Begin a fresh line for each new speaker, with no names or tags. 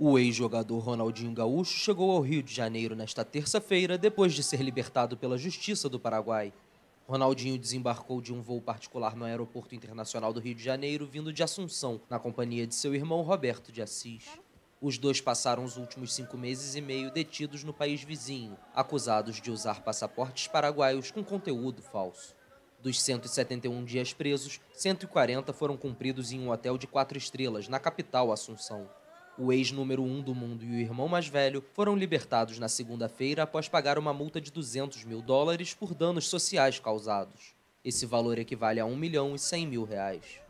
O ex-jogador Ronaldinho Gaúcho chegou ao Rio de Janeiro nesta terça-feira, depois de ser libertado pela Justiça do Paraguai. Ronaldinho desembarcou de um voo particular no Aeroporto Internacional do Rio de Janeiro, vindo de Assunção, na companhia de seu irmão Roberto de Assis. Os dois passaram os últimos cinco meses e meio detidos no país vizinho, acusados de usar passaportes paraguaios com conteúdo falso. Dos 171 dias presos, 140 foram cumpridos em um hotel de quatro estrelas, na capital Assunção. O ex número um do mundo e o irmão mais velho foram libertados na segunda-feira após pagar uma multa de 200 mil dólares por danos sociais causados. Esse valor equivale a 1 milhão e 100 mil reais.